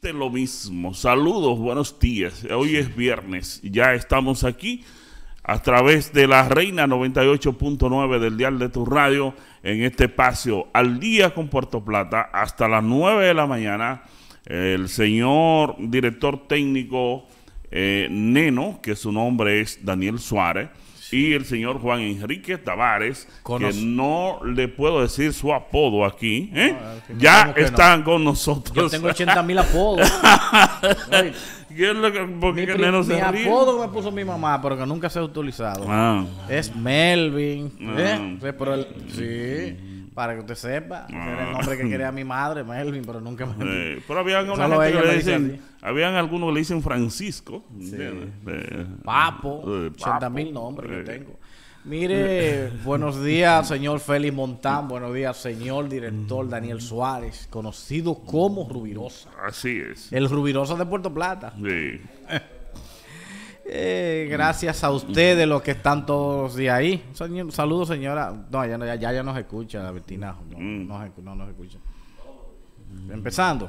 lo mismo, saludos, buenos días. Hoy es viernes, ya estamos aquí a través de la Reina 98.9 del Dial de tu Radio en este espacio al día con Puerto Plata hasta las 9 de la mañana. El señor director técnico eh, Neno, que su nombre es Daniel Suárez, y el señor Juan Enrique Tavares, que no le puedo decir su apodo aquí, ¿eh? ya están con nosotros. Yo tengo 80 mil apodos. es que, ¿Por no apodo me puso mi mamá, pero que nunca se ha utilizado. Ah. Es Melvin. ¿eh? Ah. sí. Para que usted sepa, ah. el nombre que quería mi madre, Melvin, pero nunca me. dijo. Pero habían gente que le dicen, habían algunos que le dicen Francisco, Papo, 80 mil nombres que tengo. Mire, buenos días, señor Félix Montán, buenos días, señor director mm. Daniel Suárez, conocido como Rubirosa. Así es. El Rubirosa de Puerto Plata. Sí. Eh, gracias a ustedes los que están todos de ahí. Saludos, señora. No, ya, ya, ya, nos escucha, la Bertina. No, mm. no, no, nos escucha. Empezando,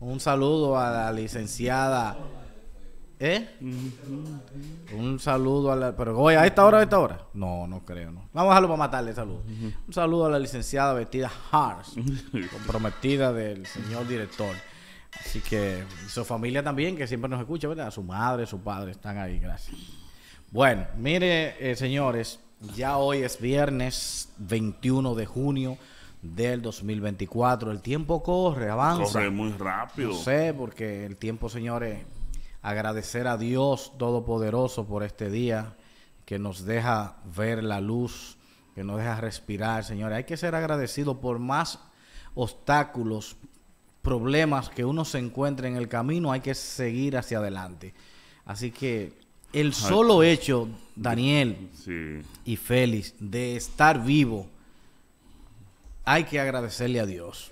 un saludo a la licenciada. ¿Eh? Un saludo a la. Pero voy a esta hora, a esta hora. No, no creo, no. Vamos a dejarlo para matarle, saludo. Un saludo a la licenciada Bertina Hars, comprometida del señor director. Así que su familia también, que siempre nos escucha, ¿verdad? Su madre, su padre están ahí, gracias. Bueno, mire, eh, señores, ya hoy es viernes 21 de junio del 2024. El tiempo corre, avanza. Corre muy rápido. sé, porque el tiempo, señores, agradecer a Dios Todopoderoso por este día que nos deja ver la luz, que nos deja respirar, señores. Hay que ser agradecido por más obstáculos problemas que uno se encuentre en el camino, hay que seguir hacia adelante. Así que el solo pues, hecho, Daniel y Félix, de estar vivo, hay que agradecerle a Dios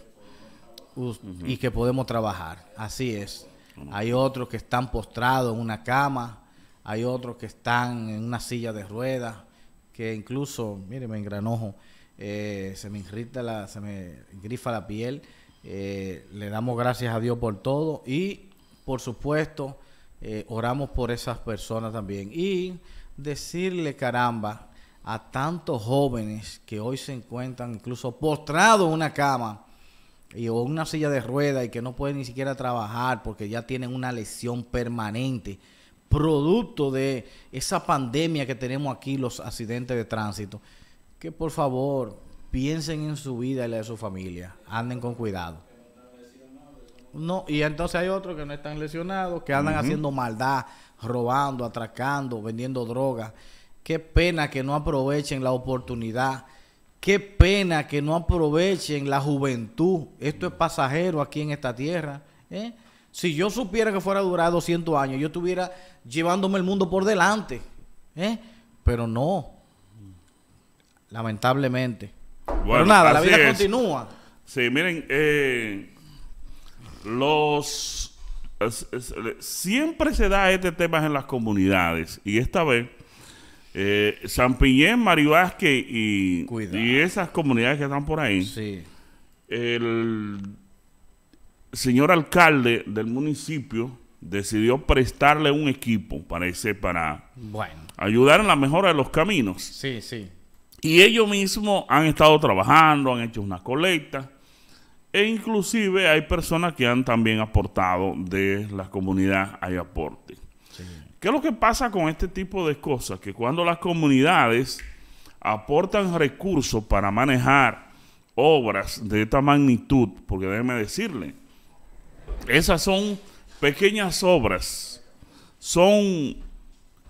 y que podemos trabajar. Así es. Hay otros que están postrados en una cama, hay otros que están en una silla de ruedas, que incluso, mire, me engranojo, eh, se me irrita la, se me grifa la piel eh, le damos gracias a Dios por todo y, por supuesto, eh, oramos por esas personas también. Y decirle, caramba, a tantos jóvenes que hoy se encuentran incluso postrados en una cama y, en una silla de rueda y que no pueden ni siquiera trabajar porque ya tienen una lesión permanente, producto de esa pandemia que tenemos aquí, los accidentes de tránsito, que por favor piensen en su vida y la de su familia. Anden con cuidado. No, y entonces hay otros que no están lesionados, que andan haciendo maldad, robando, atracando, vendiendo drogas. Qué pena que no aprovechen la oportunidad. Qué pena que no aprovechen la juventud. Esto es pasajero aquí en esta tierra. ¿eh? Si yo supiera que fuera a durar 200 años, yo estuviera llevándome el mundo por delante. ¿eh? Pero no. Lamentablemente. Pero nada, la vida continúa. Sí, miren, eh, los siempre se da este tema en las comunidades y esta vez eh, San Piñén, Mari Vázquez y, esas comunidades que están por ahí. El señor alcalde del municipio decidió prestarle un equipo, parece, para ayudar en la mejora de los caminos. Sí, sí. Y ellos mismos han estado trabajando, han hecho una colecta. E inclusive hay personas que han también aportado de la comunidad, hay aporte. ¿Qué es lo que pasa con este tipo de cosas? Que cuando las comunidades aportan recursos para manejar obras de esta magnitud, porque déjeme decirle, esas son pequeñas obras, son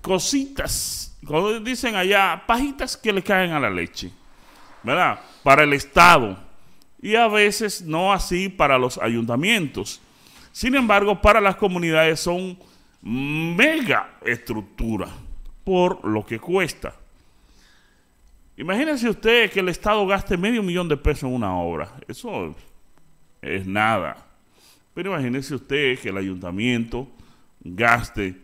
cositas, como dicen allá, pajitas que le caen a la leche, ¿verdad? Para el Estado y a veces no así para los ayuntamientos. Sin embargo, para las comunidades son mega estructura por lo que cuesta. Imagínense usted que el Estado gaste medio millón de pesos en una obra. Eso es nada. Pero imagínense usted que el ayuntamiento gaste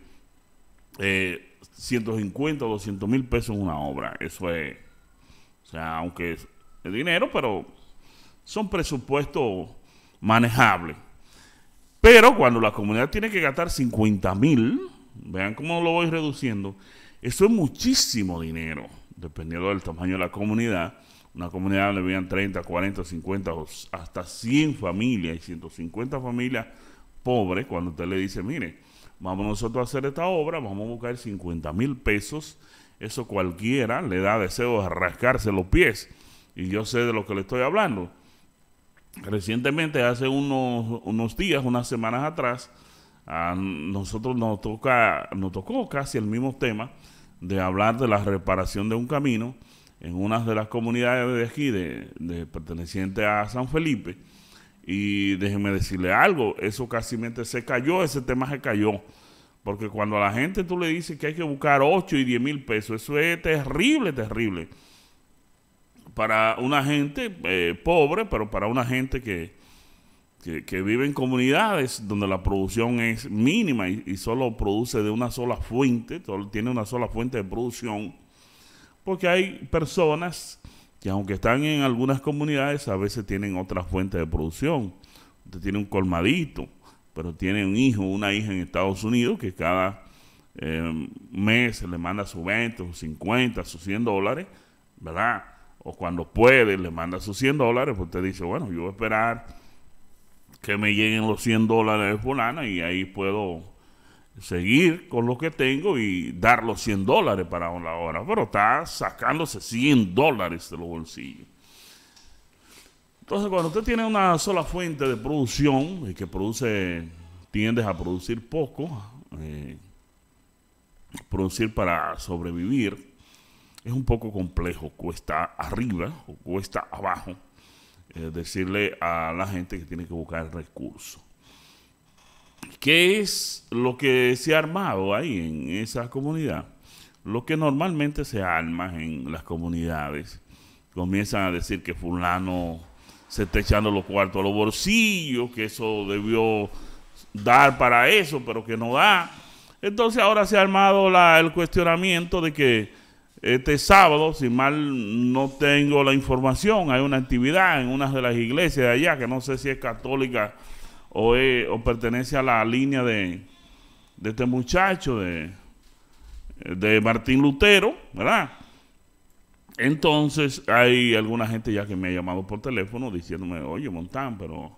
eh, 150 o 200 mil pesos en una obra. Eso es, o sea, aunque es dinero, pero son presupuestos manejables. Pero cuando la comunidad tiene que gastar 50 mil, vean cómo lo voy reduciendo, eso es muchísimo dinero, dependiendo del tamaño de la comunidad. Una comunidad le vean 30, 40, 50, hasta 100 familias y 150 familias pobres, cuando usted le dice, mire, vamos nosotros a hacer esta obra, vamos a buscar 50 mil pesos. Eso cualquiera le da deseo de rascarse los pies. Y yo sé de lo que le estoy hablando. Recientemente, hace unos, días, unas semanas atrás, nosotros nos, toca, nos tocó casi el mismo tema de hablar de la reparación de un camino en una de las comunidades de aquí, de perteneciente a San Felipe. Y déjenme decirle algo, eso casi se cayó, ese tema se cayó. Porque cuando a la gente tú le dices que hay que buscar 8 y 10 mil pesos, eso es terrible, terrible. Para una gente eh, pobre, pero para una gente que, que, vive en comunidades donde la producción es mínima y, y solo produce de una sola fuente, solo tiene una sola fuente de producción, porque hay personas que aunque están en algunas comunidades, a veces tienen otras fuentes de producción. Usted tiene un colmadito, pero tiene un hijo, una hija en Estados Unidos que cada eh, mes le manda sus 20, sus 50, sus 100 dólares, ¿verdad? O cuando puede, le manda sus 100 dólares, pues usted dice, bueno, yo voy a esperar que me lleguen los 100 dólares de fulana y ahí puedo seguir con lo que tengo y dar los 100 dólares para una hora, pero está sacándose 100 dólares de los bolsillos. Entonces, cuando usted tiene una sola fuente de producción y que produce, tiendes a producir poco, eh, producir para sobrevivir, es un poco complejo, cuesta arriba o cuesta abajo eh, decirle a la gente que tiene que buscar recursos. ¿Qué es lo que se ha armado ahí en esa comunidad? Lo que normalmente se arma en las comunidades. Comienzan a decir que fulano se está echando los cuartos a los bolsillos, que eso debió dar para eso, pero que no da. Entonces ahora se ha armado el cuestionamiento de que este sábado, si mal no tengo la información, hay una actividad en una de las iglesias de allá, que no sé si es católica o, pertenece a la línea de, este muchacho, de, de Martín Lutero, ¿verdad? Entonces hay alguna gente ya que me ha llamado por teléfono diciéndome, oye Montán, pero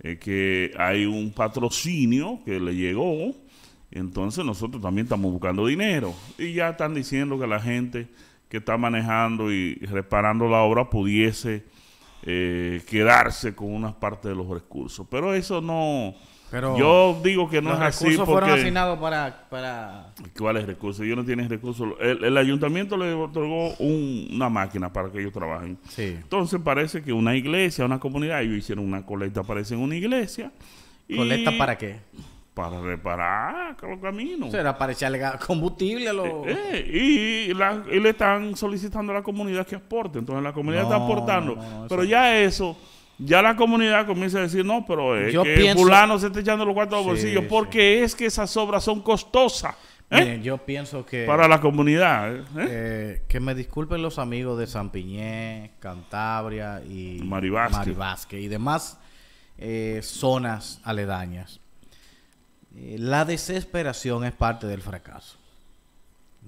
es que hay un patrocinio que le llegó, entonces nosotros también estamos buscando dinero. Y ya están diciendo que la gente que está manejando y reparando la obra pudiese eh, quedarse con una parte de los recursos. Pero eso no... Pero yo digo que no es así. recursos fueron asignados para, para... ¿Cuáles recursos? Yo no tienen recursos. El, el ayuntamiento le otorgó una máquina para que ellos trabajen. Entonces parece que una iglesia, una comunidad, ellos hicieron una colecta, parece en una iglesia. Y... ¿Colecta para qué? para reparar los caminos. Será para echarle combustible los... Eh, eh, y, le están solicitando a la comunidad que aporte. Entonces la comunidad está aportando. pero ya eso, ya la comunidad comienza a decir, no, pero es que fulano se está echando los cuatro sí, bolsillos porque es que esas obras son costosas. ¿Eh? Miren, yo pienso que... Para la comunidad. que me disculpen los amigos de San Piñé, Cantabria y... Maribasque. Maribasque y demás zonas aledañas eh, la desesperación es parte del fracaso.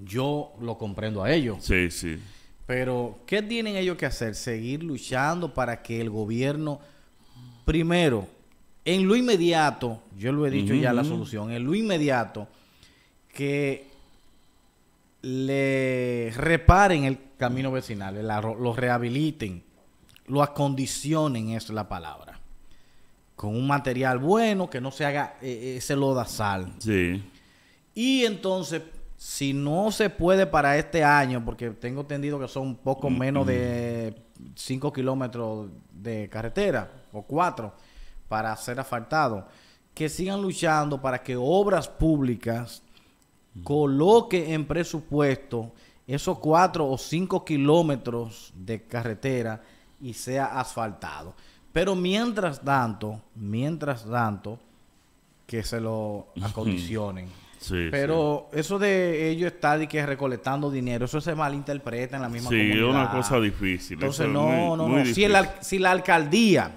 Yo lo comprendo a ellos. Sí, sí. Pero, ¿qué tienen ellos que hacer? Seguir luchando para que el gobierno, primero, en lo inmediato, yo lo he dicho ya la solución, en lo inmediato, que le reparen el camino vecinal, lo rehabiliten, lo acondicionen, es la palabra con un material bueno que no se haga eh, eh, ese lodazal. Sí. Y entonces, si no se puede para este año, porque tengo entendido que son poco mm, menos mm. de 5 kilómetros de carretera o 4 para ser asfaltado, que sigan luchando para que obras públicas mm. Coloquen en presupuesto esos 4 o 5 kilómetros de carretera y sea asfaltado. Pero mientras tanto, mientras tanto, que se lo acondicionen. Pero eso de ellos estar y que recolectando dinero, eso se malinterpreta en la misma comunidad. Sí, es una cosa difícil. Entonces, no, no, no. Si, si, la alcaldía,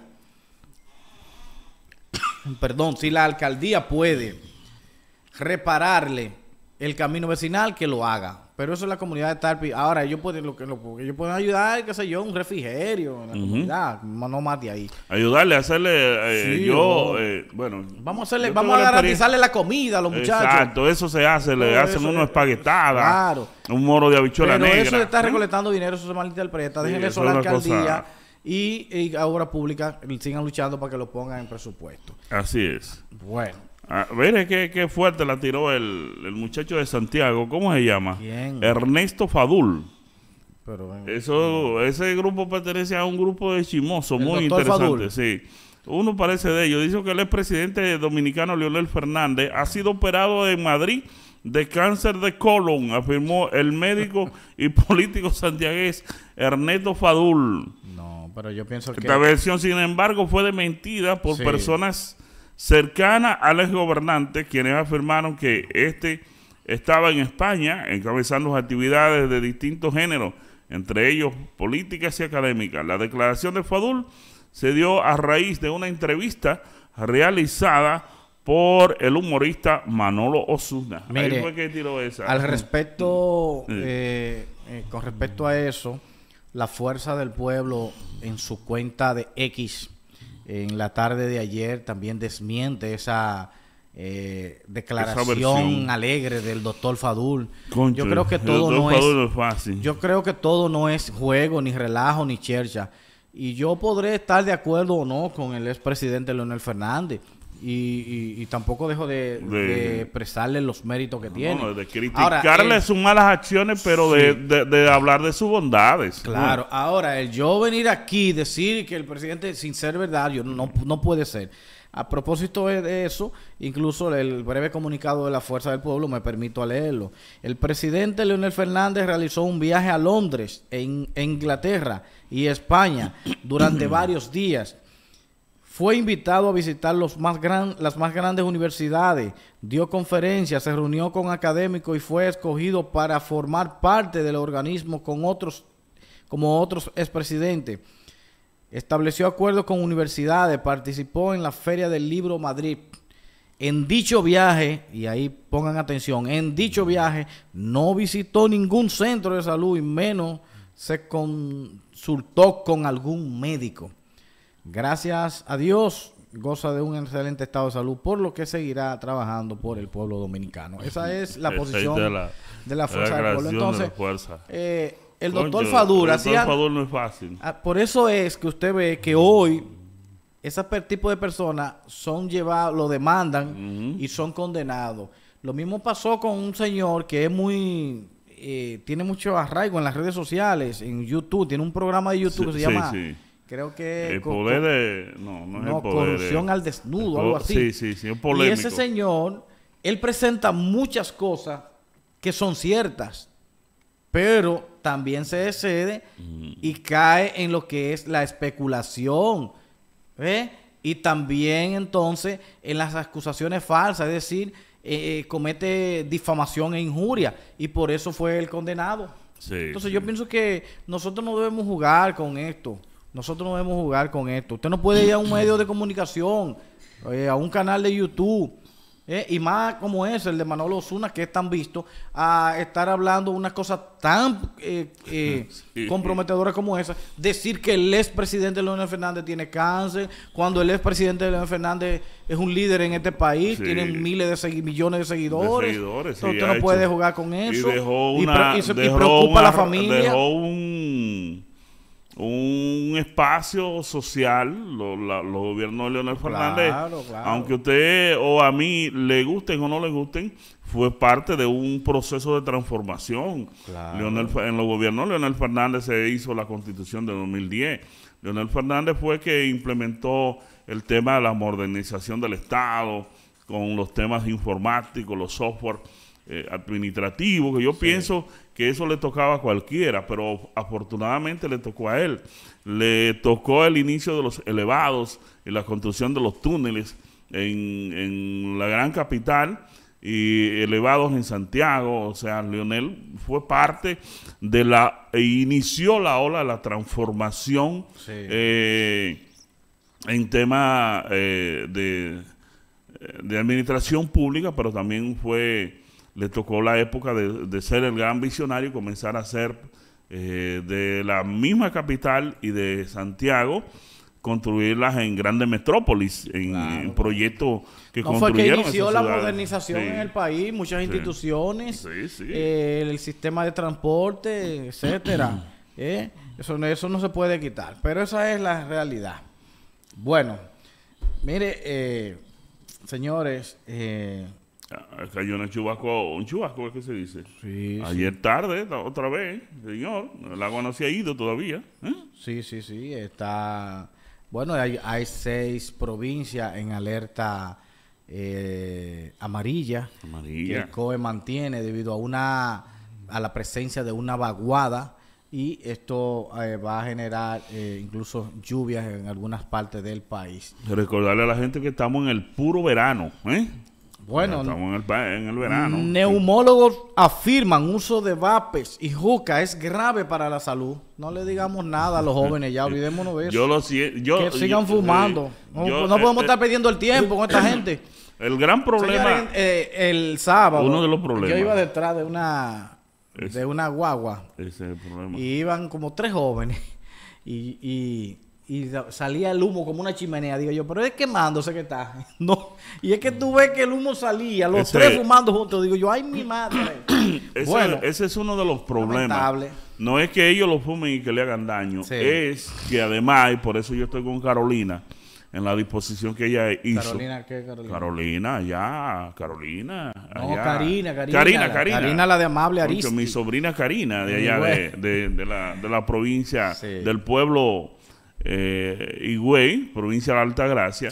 perdón, si la alcaldía puede repararle el camino vecinal, que lo haga. Pero eso es la comunidad de Tarpi. Ahora, ellos pueden, lo que, ellos ayudar, qué sé yo, un refrigerio, en la comunidad, no más de ahí. Ayudarle, hacerle, eh, yo, eh, bueno. Vamos a hacerle, vamos a garantizarle la comida a los muchachos. Exacto, eso se hace, le hacen unos espaguetada. Un moro de habichuela Pero eso se está recolectando dinero, eso se malinterpreta. Déjenle eso a la alcaldía. Y, a obra pública sigan luchando para que lo pongan en presupuesto. Así es. Bueno. Ah, ver, qué, fuerte la tiró el, muchacho de Santiago. ¿Cómo se llama? Ernesto Fadul. Pero, eh, Eso, ese grupo pertenece a un grupo de chimosos muy interesante. Sí. Uno parece de ellos. Dice que el expresidente dominicano Leonel Fernández ha sido operado en Madrid de cáncer de colon, afirmó el médico y político santiagués Ernesto Fadul. No, pero yo pienso que... Esta versión, sin embargo, fue dementida por personas cercana al ex gobernante, quienes afirmaron que este estaba en España encabezando actividades de distintos géneros, entre ellos políticas y académicas. La declaración de Fadul se dio a raíz de una entrevista realizada por el humorista Manolo Osuna. Mire, tiró esa. Al respecto, eh, eh, con respecto a eso, la fuerza del pueblo en su cuenta de X en la tarde de ayer también desmiente esa eh, declaración alegre del doctor Fadul. yo creo que todo no es, fácil. Yo creo que todo no es juego, ni relajo, ni chercha. Y yo podré estar de acuerdo o no con el expresidente Leonel Fernández. Y, tampoco dejo de, de, expresarle los méritos que no, tiene. de criticarle sus malas acciones, pero de, hablar de sus bondades. Claro, ahora, el yo venir aquí y decir que el presidente, sin ser verdad, yo, no, no puede ser. A propósito de eso, incluso el breve comunicado de la Fuerza del Pueblo, me permito leerlo. El presidente Leonel Fernández realizó un viaje a Londres, en Inglaterra y España, durante varios días fue invitado a visitar las más grandes universidades, dio conferencias, se reunió con académicos y fue escogido para formar parte del organismo con otros, como otros expresidentes. Estableció acuerdos con universidades, participó en la Feria del Libro Madrid. En dicho viaje, y ahí pongan atención, en dicho viaje no visitó ningún centro de salud y menos se consultó con algún médico. Gracias a Dios goza de un excelente estado de salud, por lo que seguirá trabajando por el pueblo dominicano. Esa es la posición de la, Fuerza del Pueblo. Entonces, eh, el doctor Fadur no es fácil. Ah, por eso es que usted ve que hoy ese tipo de personas son llevados, lo demandan y son condenados. Lo mismo pasó con un señor que es muy... Eh, tiene mucho arraigo en las redes sociales, en YouTube, tiene un programa de YouTube que se llama... Creo que. El poder de. No, es Corrupción al desnudo, algo así. Sí, sí, sí, Y ese señor, él presenta muchas cosas que son ciertas, pero también se excede mm. y cae en lo que es la especulación. Y también entonces en las acusaciones falsas, es decir, eh, eh, comete difamación e injuria, y por eso fue el condenado. Entonces yo pienso que nosotros no debemos jugar con esto. Nosotros no debemos jugar con esto. Usted no puede ir a un medio de comunicación, eh, a un canal de YouTube, eh, y más como es el de Manolo Osuna, que es tan visto, a estar hablando unas cosa tan eh, eh como esa. Decir que el expresidente Leonel Fernández tiene cáncer, cuando el expresidente Leonel Fernández es un líder en este país, tiene miles de millones de seguidores. usted no puede jugar con eso. Y, preocupa a la familia. Dejó un un espacio social, los gobiernos de Leonel Fernández, aunque usted o a mí le gusten o no le gusten, fue parte de un proceso de transformación. en los gobiernos de Leonel Fernández se hizo la constitución de 2010. Leonel Fernández fue que implementó el tema de la modernización del Estado con los temas informáticos, los software eh, administrativo, que yo pienso que eso le tocaba a cualquiera, pero afortunadamente le tocó a él. Le tocó el inicio de los elevados y la construcción de los túneles en, la gran capital y elevados en Santiago, o sea, Leonel fue parte de la, e inició la ola de la transformación eh, en tema eh, de, de, administración pública, pero también fue le tocó la época de, ser el gran visionario y comenzar a ser eh, de la misma capital y de Santiago construirlas en grandes metrópolis, en, proyectos que no, Fue que inició la modernización en el país, muchas instituciones, eh, el sistema de transporte, etcétera. Eh, eso, eso no se puede quitar, pero esa es la realidad. Bueno, mire, señores, Cayó ah, un chubasco, un chubasco, ¿qué se dice? Sí, Ayer tarde, otra vez, señor. El agua no se ha ido todavía. ¿eh? Sí, sí, sí. Está. Bueno, hay, seis provincias en alerta eh, amarilla, que el COE mantiene debido a una a la presencia de una vaguada y esto eh, va a generar eh, incluso lluvias en algunas partes del país. Recordarle a la gente que estamos en el puro verano, ¿eh? Bueno, en verano. Neumólogos afirman uso de vapes y juca es grave para la salud. No le digamos nada a los jóvenes ya, olvidémonos de eso. que sigan fumando. no, eh, podemos eh, estar perdiendo el tiempo con esta gente. El gran problema. Eh, el sábado. Uno de los problemas. Yo iba detrás de una una guagua. Ese es el problema. Y iban como tres jóvenes y y salía el humo como una chimenea. Digo yo, pero es quemándose que está. No. Y es que tú ves que el humo salía, los tres fumando juntos. Digo yo, ay, mi madre. bueno, ese es uno de los problemas. No es que ellos lo fumen y que le hagan daño. Es que además, y por eso yo estoy con Carolina, en la disposición que ella hizo. Carolina, ¿qué Carolina? Carolina, Carolina. No, Karina, Karina. la, de amable Mi sobrina Karina, de allá, de, la, de la provincia, del pueblo eh, Higüey, provincia de Alta Gracia,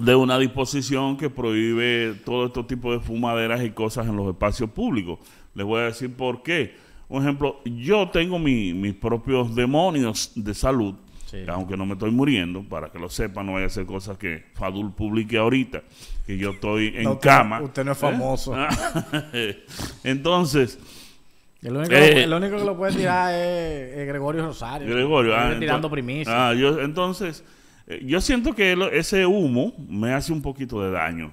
de una disposición que prohíbe todo este tipo de fumaderas y cosas en los espacios públicos. Les voy a decir por qué. Un ejemplo, yo tengo mis propios demonios de salud, aunque no me estoy muriendo, para que lo sepan, no voy a hacer cosas que Fadul publique ahorita, que yo estoy en cama. Usted no es ¿eh? famoso. Entonces, eh, el único, que lo puede tirar ah, es, Gregorio Rosario. Gregorio, ah, entonces, tirando primicia. Ah, yo, entonces, eh, yo siento que ese humo me hace un poquito de daño.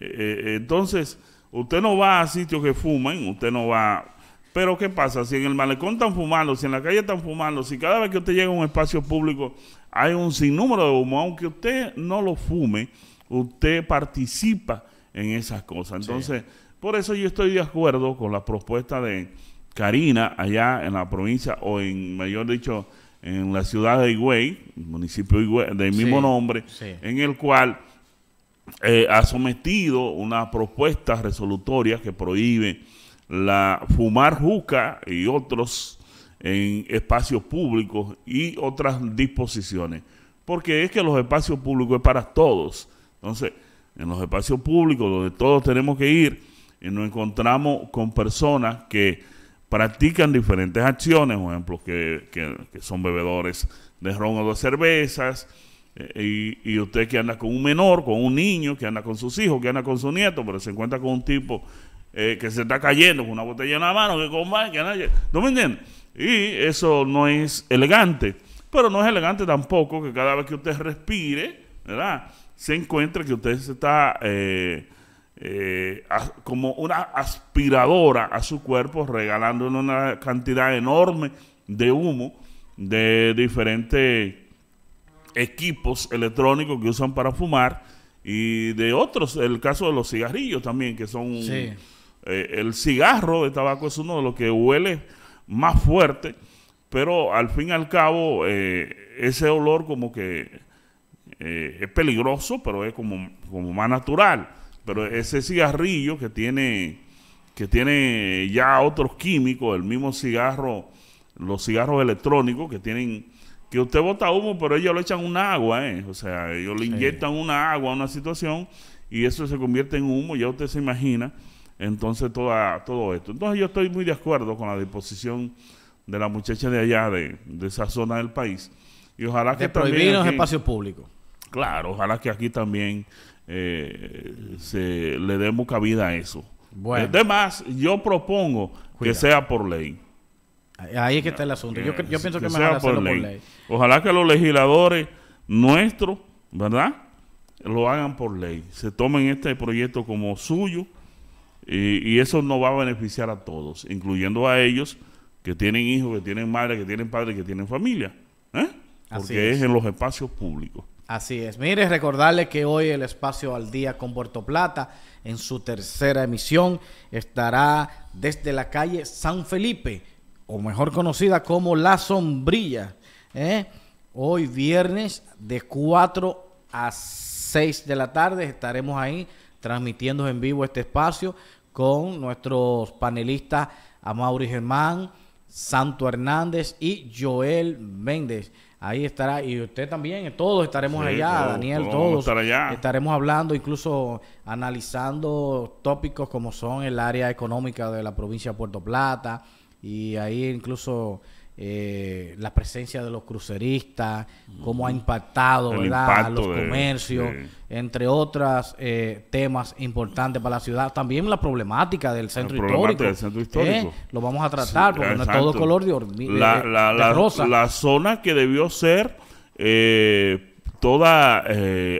Eh, entonces, usted no va a sitios que fumen, usted no va pero ¿qué pasa? Si en el malecón están fumando, si en la calle están fumando, si cada vez que usted llega a un espacio público hay un sinnúmero de humo, aunque usted no lo fume, usted participa en esas cosas. Entonces, por eso yo estoy de acuerdo con la propuesta de, Karina, allá en la provincia, o en, mayor dicho, en la ciudad de Higüey, municipio de del mismo nombre, en el cual eh, ha sometido una propuesta resolutoria que prohíbe la fumar juca y otros en espacios públicos y otras disposiciones. Porque es que los espacios públicos es para todos. Entonces, en los espacios públicos donde todos tenemos que ir, y nos encontramos con personas que practican diferentes acciones, por ejemplo, que, que, son bebedores de ron o de cervezas, eh, y, usted que anda con un menor, con un niño, que anda con sus hijos, que anda con su nieto, pero se encuentra con un tipo eh, que se está cayendo con una botella en la mano, que con que anda... ¿no me entienden? Y eso no es elegante, pero no es elegante tampoco que cada vez que usted respire, ¿verdad? Se encuentre que usted se está... Eh, eh, como una aspiradora a su cuerpo, regalándole una cantidad enorme de humo de diferentes equipos electrónicos que usan para fumar y de otros, el caso de los cigarrillos también, que son... Eh, el cigarro de tabaco es uno de los que huele más fuerte, pero al fin y al cabo eh, ese olor como que es peligroso, pero es como, como más natural. Pero ese cigarrillo que tiene, que tiene ya otros químicos, el mismo cigarro, los cigarros electrónicos que tienen, que usted bota humo, pero ellos le echan un agua, ¿eh? O sea, ellos le inyectan una agua a una situación y eso se convierte en humo, ya usted se imagina. Entonces, toda, todo esto. Entonces, yo estoy muy de acuerdo con la disposición de la muchacha de allá, de, de esa zona del país. Y ojalá que también. los espacios públicos. Claro, ojalá que aquí también eh, se, le demos cabida a eso. Bueno. Además, yo propongo que sea por ley. Ahí es que está el asunto. Yo, eh, pienso que, me mejor por ley. por ley. Ojalá que los legisladores nuestros, ¿verdad? Lo hagan por ley. Se tomen este proyecto como suyo y, eso nos va a beneficiar a todos, incluyendo a ellos que tienen hijos, que tienen madre, que tienen padres, que tienen familia. ¿eh? Porque es en los espacios públicos. Así es. Mire, recordarle que hoy el espacio al día con Puerto Plata, en su tercera emisión, estará desde la calle San Felipe, o mejor conocida como La Sombrilla. ¿eh? Hoy viernes de 4 a 6 de la tarde estaremos ahí transmitiendo en vivo este espacio con nuestros panelistas Amaury Germán, Santo Hernández y Joel Méndez. Ahí estará, y usted también, todos estaremos allá, Daniel, todos. Estaremos hablando, incluso analizando tópicos como son el área económica de la provincia de Puerto Plata, y ahí incluso eh, la presencia de los cruceristas, cómo ha impactado ¿verdad? a los comercios, entre otros eh, temas importantes para la ciudad. También la problemática del centro histórico. ¿eh? lo vamos a tratar porque es todo color eh, de, la, rosa. La zona que debió ser toda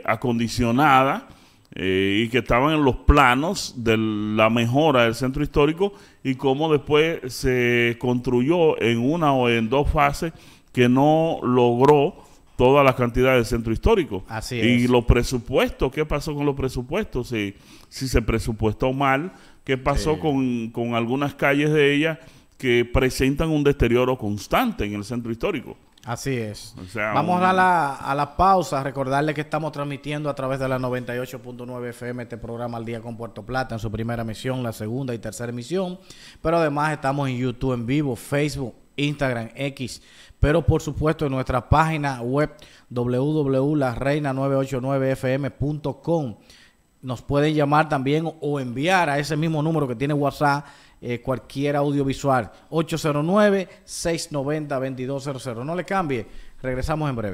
acondicionada eh, y que estaban en los planos de la mejora del centro histórico y cómo después se construyó en una o en dos fases que no logró toda la cantidad del centro histórico. Así Y los presupuestos, ¿qué pasó con los presupuestos? Si, si se presupuestó mal, ¿qué pasó con, con algunas calles de ellas que presentan un deterioro constante en el centro histórico? Así es. Vamos a, la, a la pausa, recordarle que estamos transmitiendo a través de la 98.9 FM este programa Al Día con Puerto Plata en su primera misión, la segunda y tercera emisión, pero además estamos en YouTube en vivo, Facebook, Instagram, X, pero por supuesto en nuestra página web www.lareina989fm.com. Nos pueden llamar también o enviar a ese mismo número que tiene WhatsApp eh, cualquier audiovisual. 809-690-2200. No le cambie. Regresamos en breve.